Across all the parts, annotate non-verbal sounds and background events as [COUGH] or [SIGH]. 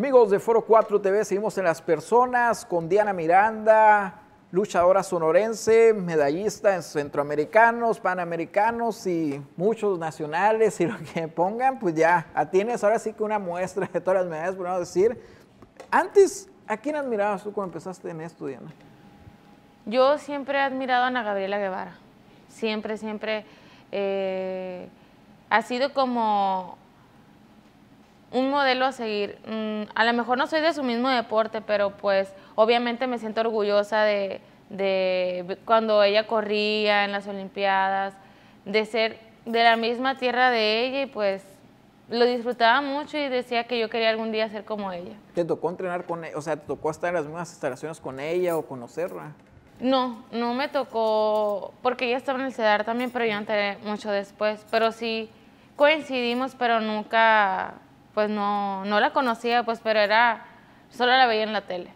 Amigos de Foro 4 TV, seguimos en las personas con Diana Miranda, luchadora sonorense, medallista en centroamericanos, panamericanos y muchos nacionales y [LAUGHS] lo que pongan, pues ya tienes ahora sí que una muestra de todas las medallas, no decir. Antes, ¿a quién admirabas tú cuando empezaste en esto, Yo siempre he admirado a Ana Gabriela Guevara, siempre, siempre. Eh, ha sido como un modelo a seguir. Mm, a lo mejor no soy de su mismo deporte, pero pues obviamente me siento orgullosa de, de cuando ella corría en las Olimpiadas, de ser de la misma tierra de ella y pues lo disfrutaba mucho y decía que yo quería algún día ser como ella. ¿Te tocó entrenar con ella? O sea, ¿te tocó estar en las mismas instalaciones con ella o conocerla? No, no me tocó, porque ella estaba en el CEDAR también, pero yo entré mucho después. Pero sí coincidimos, pero nunca pues no, no la conocía, pues, pero era, solo la veía en la tele.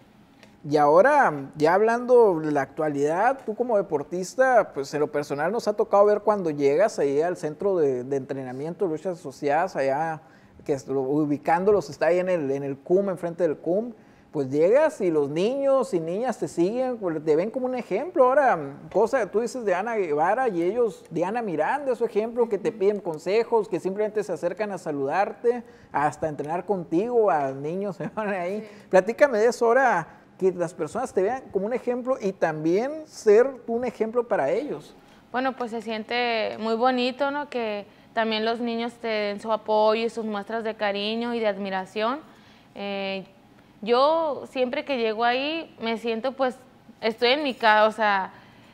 Y ahora, ya hablando de la actualidad, tú como deportista, pues en lo personal nos ha tocado ver cuando llegas ahí al centro de, entrenamiento de luchas asociadas, allá, que ubicándolos está ahí en el, en el CUM, enfrente del CUM, pues llegas y los niños y niñas te siguen, pues, te ven como un ejemplo. Ahora, cosa que tú dices de Ana Guevara y ellos, de Ana Miranda, su ejemplo, que te piden consejos, que simplemente se acercan a saludarte, hasta entrenar contigo, a niños se van ahí. Platícame de eso ahora, que las personas te vean como un ejemplo y también ser un ejemplo para ellos. Bueno, pues se siente muy bonito, ¿no? Que también los niños te den su apoyo y sus muestras de cariño y de admiración. Eh, yo siempre que llego ahí me siento pues, estoy en mi casa, o sea,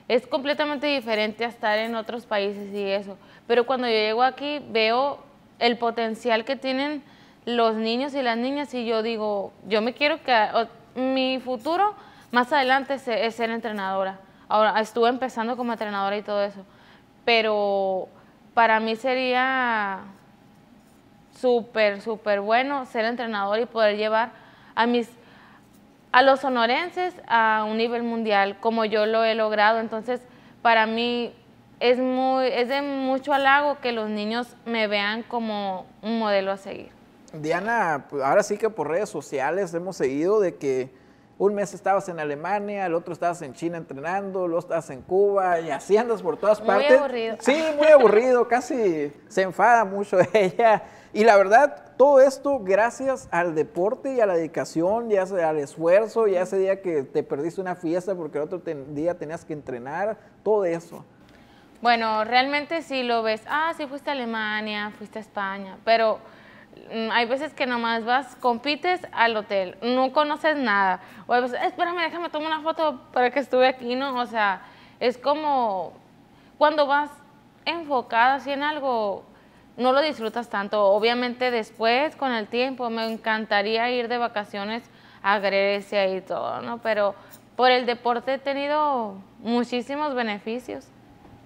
es completamente diferente a estar en otros países y eso. Pero cuando yo llego aquí veo el potencial que tienen los niños y las niñas y yo digo, yo me quiero que mi futuro más adelante es, ser entrenadora. Ahora estuve empezando como entrenadora y todo eso, pero para mí sería súper, súper bueno ser entrenador y poder llevar a, mis, a los sonorenses a un nivel mundial, como yo lo he logrado. Entonces, para mí es, muy, es de mucho halago que los niños me vean como un modelo a seguir. Diana, pues, ahora sí que por redes sociales hemos seguido de que un mes estabas en Alemania, el otro estabas en China entrenando, luego estabas en Cuba y así andas por todas partes. Muy aburrido. Sí, muy aburrido, casi se enfada mucho [LAUGHS] ella. Y la verdad, todo esto gracias al deporte y a la dedicación, ya al esfuerzo, ya ese día que te perdiste una fiesta porque el otro día tenías que entrenar, todo eso. Bueno, realmente sí lo ves, ah, sí fuiste a Alemania, fuiste a España, pero Mm, hay veces que nomás vas, compites al hotel, no conoces nada. O hay espérame, déjame tomar una foto para que estuve aquí, ¿no? O sea, es como cuando vas enfocada así en algo, no lo disfrutas tanto. Obviamente después, con el tiempo, me encantaría ir de vacaciones a Grecia y todo, ¿no? Pero por el deporte he tenido muchísimos beneficios.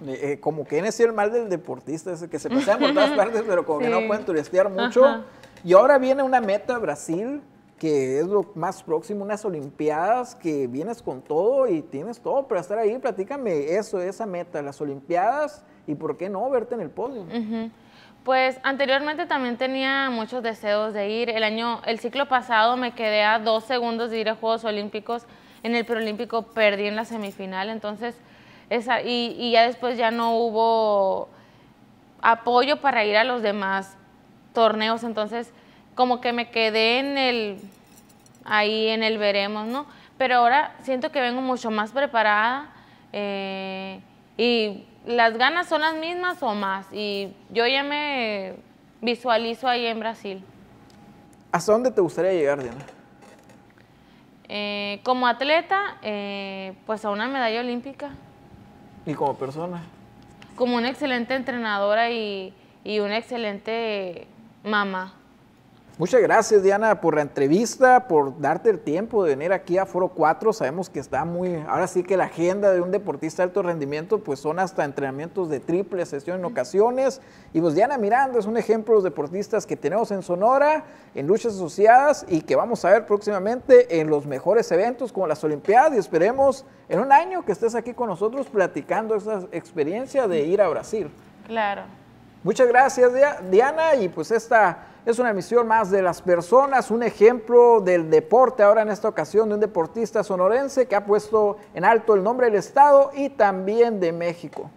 Eh, eh, como que nacido el mal del deportista, que se pasean por todas [LAUGHS] partes, pero como que no pueden turistear mucho. Y ahora viene una meta Brasil, que es lo más próximo, unas Olimpiadas, que vienes con todo y tienes todo para estar ahí. Platícame eso, esa meta, las Olimpiadas y por qué no verte en el podio. Pues anteriormente también tenía muchos deseos de ir. El año, el ciclo pasado me quedé a dos segundos de ir a Juegos Olímpicos. En el preolímpico perdí en la semifinal, entonces y, ya después ya no hubo apoyo para ir a los demás torneos, entonces como que me quedé en el, ahí en el veremos, ¿no? Pero ahora siento que vengo mucho más preparada eh, y las ganas son las mismas o más, y yo ya me visualizo ahí en Brasil. ¿Hasta dónde te gustaría llegar, Diana? Eh, como atleta, eh, pues a una medalla olímpica y como persona. Como una excelente entrenadora y, y una excelente mamá. Muchas gracias, Diana, por la entrevista, por darte el tiempo de venir aquí a Foro 4. Sabemos que está muy. Ahora sí que la agenda de un deportista de alto rendimiento, pues son hasta entrenamientos de triple sesión en ocasiones. Y pues Diana Miranda es un ejemplo de los deportistas que tenemos en Sonora, en luchas asociadas y que vamos a ver próximamente en los mejores eventos como las Olimpiadas. Y esperemos en un año que estés aquí con nosotros platicando esa experiencia de ir a Brasil. Claro. Muchas gracias, Diana. Y pues esta es una misión más de las personas, un ejemplo del deporte ahora en esta ocasión de un deportista sonorense que ha puesto en alto el nombre del Estado y también de México.